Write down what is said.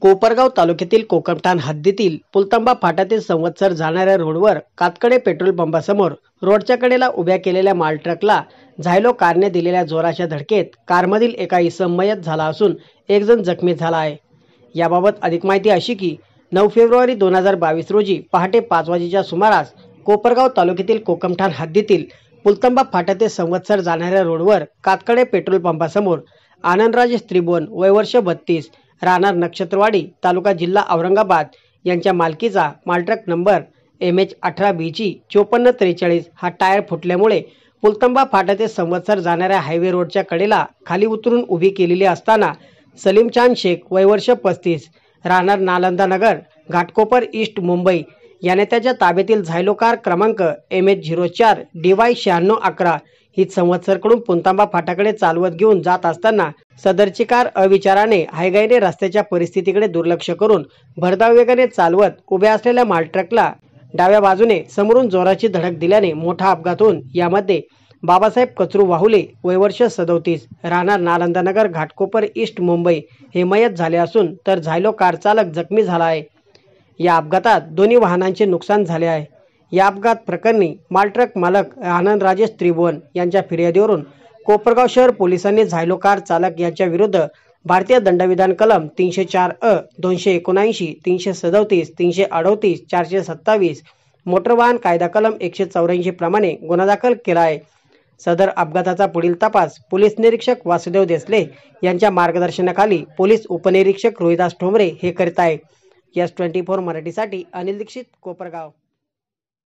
कोपरगाव तालुक्यातील कोकमठाण हद्दीतील पुलतंबा फाट्यातील संवत्सर जाणाऱ्या रोडवर कातकडे पेट्रोल पंपासमोर रोडच्या कडेला उभ्या केलेल्या मालट्रकला झायलो कारने दिलेल्या जोराच्या धडकेत कारमधील एका इसमयत झाला असून एकजण जखमी झाला आहे याबाबत अधिक माहिती अशी की नऊ फेब्रुवारी दोन हजार बावीस रोजी पहाटे पाच वाजेच्या सुमारास कोपरगाव तालुक्यातील कोकमठाण हद्दीतील पुलतंबा फाटा संवत्सर जाणाऱ्या रोडवर कातकडे पेट्रोल पंपासमोर आनंदराज त्रिभुवन वयवर्ष बत्तीस राहणार नक्षत्रवाडी तालुका जिल्हा औरंगाबाद यांच्या मालकीचा मालट्रक नंबर एम एच अठरा बी जी चोपन्न त्रेचाळीस हा टायर फुटल्यामुळे पुलतंबा फाटा ते संवत्सर जाणाऱ्या हायवे रोडच्या कडेला खाली उतरून उभी केलेली असताना सलीम चांद शेख वयवर्ष पस्तीस राहणार नालंदा नगर घाटकोपर ईस्ट मुंबई याने त्याच्या ताब्यातील झायलोकार क्रमांक एम एच झिरो चार डी वाय शहाण्णव अकरा ही संवत्सरकडून पुंतांबा फाटाकडे चालवत घेऊन जात असताना सदरची कार अविचाराने हायगाईने रस्त्याच्या परिस्थितीकडे दुर्लक्ष करून भरधाव वेगाने चालवत उभ्या असलेल्या मालट्रकला डाव्या बाजूने समोरून जोराची धडक दिल्याने मोठा अपघात होऊन यामध्ये बाबासाहेब कचरू वाहुले वयवर्ष सदोतीस राहणार नालंदानगर घाटकोपर ईस्ट मुंबई हे मयत झाले असून तर झायलो कार चालक जखमी झाला आहे या अपघातात दोन्ही वाहनांचे नुकसान झाले आहे या अपघात प्रकरणी मालट्रक मालक आनंद राजेश त्रिभुवन यांच्या फिर्यादीवरून कोपरगाव शहर पोलिसांनी झायलो कार चालक यांच्या विरुद्ध भारतीय दंडविधान कलम तीनशे चार अ दोनशे एकोणऐंशी तीनशे सदोतीस तीनशे अडोतीस चारशे सत्तावीस मोटर वाहन कायदा कलम एकशे चौऱ्याऐंशी प्रमाणे गुन्हा दाखल केला आहे सदर अपघाताचा पुढील तपास पोलीस निरीक्षक वासुदेव देसले यांच्या मार्गदर्शनाखाली पोलीस उपनिरीक्षक रोहिदास ठोंबरे हे करीत आहे यस ट्वेंटी फोर मराठीसाठी अनिल दीक्षित कोपरगाव